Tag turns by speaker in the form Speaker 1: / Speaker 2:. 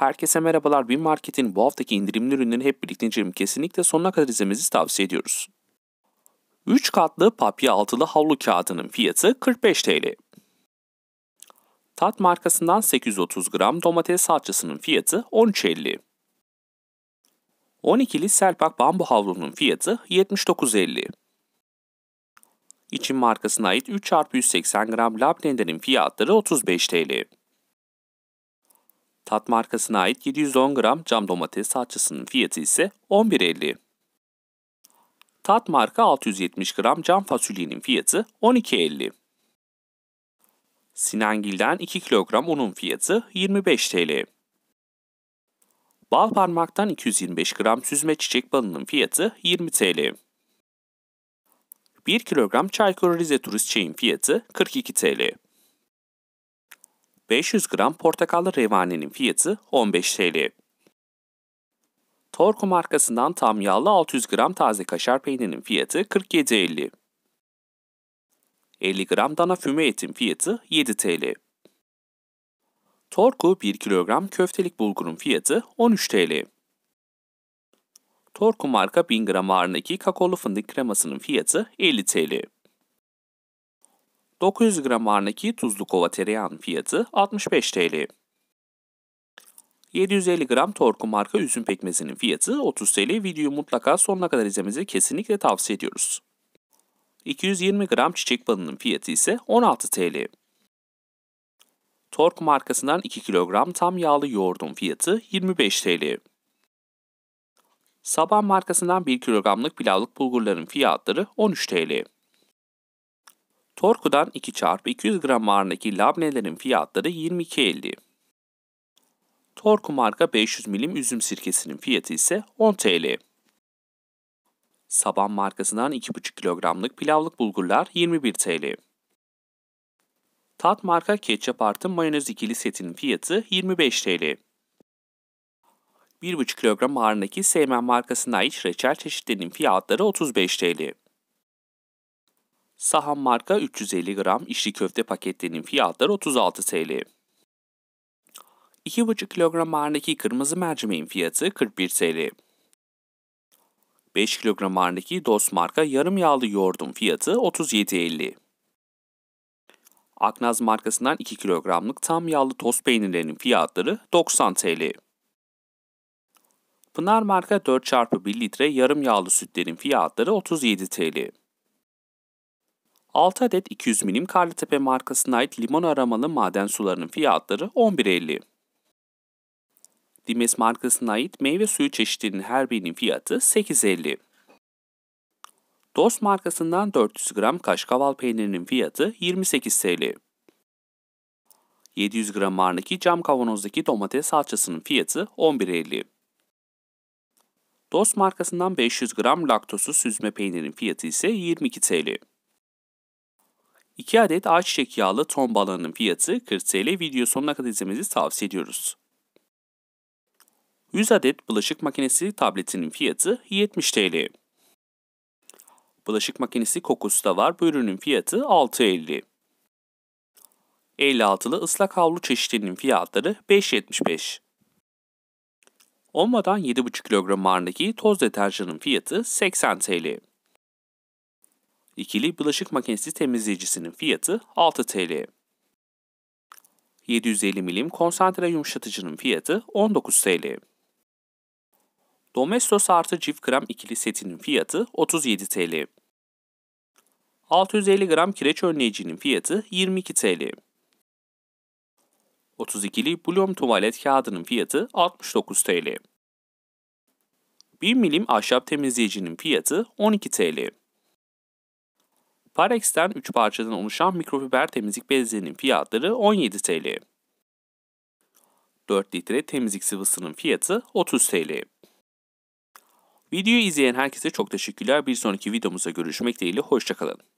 Speaker 1: Herkese merhabalar. Bin Market'in bu haftaki indirimli ürünlerini hep birlikte inceleyelim. Kesinlikle sonuna kadar izlemenizi tavsiye ediyoruz. 3 katlı papya altılı havlu kağıdının fiyatı 45 TL. Tat markasından 830 gram domates salçasının fiyatı 13.50. 12'li Selpak bambu havlunun fiyatı 79.50. İçin markasına ait 3x180 gram labnedenin fiyatları 35 TL. Tat markasına ait 710 gram cam domates salçasının fiyatı ise 11.50. Tat marka 670 gram cam fasulyenin fiyatı 12.50. Sinengilden 2 kilogram unun fiyatı 25 TL. Bal parmaktan 225 gram süzme çiçek balının fiyatı 20 TL. 1 kilogram Çaykur Rize turist çayın fiyatı 42 TL. 500 gram portakallı revanenin fiyatı 15 TL. Torku markasından tam yağlı 600 gram taze kaşar peynirinin fiyatı 47.50. 50 gram dana füme etin fiyatı 7 TL. Torku 1 kilogram köftelik bulgurun fiyatı 13 TL. Torku marka 1000 gram ağırındaki kakaolu fındık kremasının fiyatı 50 TL. 900 gram Arnaki tuzlu kova tereyağının fiyatı 65 TL. 750 gram Torku marka üzüm pekmezinin fiyatı 30 TL. Videoyu mutlaka sonuna kadar izlemenizi kesinlikle tavsiye ediyoruz. 220 gram çiçek balının fiyatı ise 16 TL. Tork markasından 2 kilogram tam yağlı yoğurdun fiyatı 25 TL. Saban markasından 1 kilogramlık pilavlık bulgurların fiyatları 13 TL. Torku'dan 2 çarpı 200 gram ağırlığındaki labnelerin fiyatları 22.50. Torku marka 500 milim üzüm sirkesinin fiyatı ise 10 TL. Saban markasından 2,5 kilogramlık pilavlık bulgurlar 21 TL. Tat marka ketçap artı mayonez ikili setinin fiyatı 25 TL. 1,5 kilogram ağırlığındaki Seymen markasına iç reçel çeşitlerinin fiyatları 35 TL. Saham marka 350 gram işli köfte paketlerinin fiyatları 36 TL. 2,5 kilogram ağırındaki kırmızı mercimeğin fiyatı 41 TL. 5 kilogram ağırındaki Dost marka yarım yağlı yoğurdun fiyatı 37.50. Aknaz markasından 2 kilogramlık tam yağlı tost peynirlerinin fiyatları 90 TL. Pınar marka 4x1 litre yarım yağlı sütlerin fiyatları 37 TL. 6 adet 200 milim Karlıtepe markasına ait limon aromalı maden sularının fiyatları 11.50. Dimes markasına ait meyve suyu çeşitlerinin her birinin fiyatı 8.50. Dos markasından 400 gram kaşkaval peynirinin fiyatı 28 TL. 700 gram marnaki cam kavanozdaki domates salçasının fiyatı 11.50. Dost markasından 500 gram laktozsuz süzme peynirin fiyatı ise 22 TL. 2 adet ayçiçek yağlı ton balığının fiyatı 40 TL. Video sonuna kadar izlemenizi tavsiye ediyoruz. 100 adet bulaşık makinesi tabletinin fiyatı 70 TL. Bulaşık makinesi kokusu da var. Bu ürünün fiyatı 6.50. 56'lı ıslak havlu çeşitlerinin fiyatları 5.75. Olmadan 7,5 kilogram ağırlığındaki toz deterjanın fiyatı 80 TL. İkili bulaşık makinesi temizleyicisinin fiyatı 6 TL. 750 milim konsantre yumuşatıcının fiyatı 19 TL. Domestos artı cif krem ikili setinin fiyatı 37 TL. 650 gram kireç önleyicinin fiyatı 22 TL. 32'li Blom tuvalet kağıdının fiyatı 69 TL. 1 milim ahşap temizleyicinin fiyatı 12 TL. Parex'ten 3 parçadan oluşan mikrofiber temizlik bezlerinin fiyatları 17 TL. 4 litre temizlik sıvısının fiyatı 30 TL. Videoyu izleyen herkese çok teşekkürler. Bir sonraki videomuzda görüşmek dileğiyle. Hoşçakalın.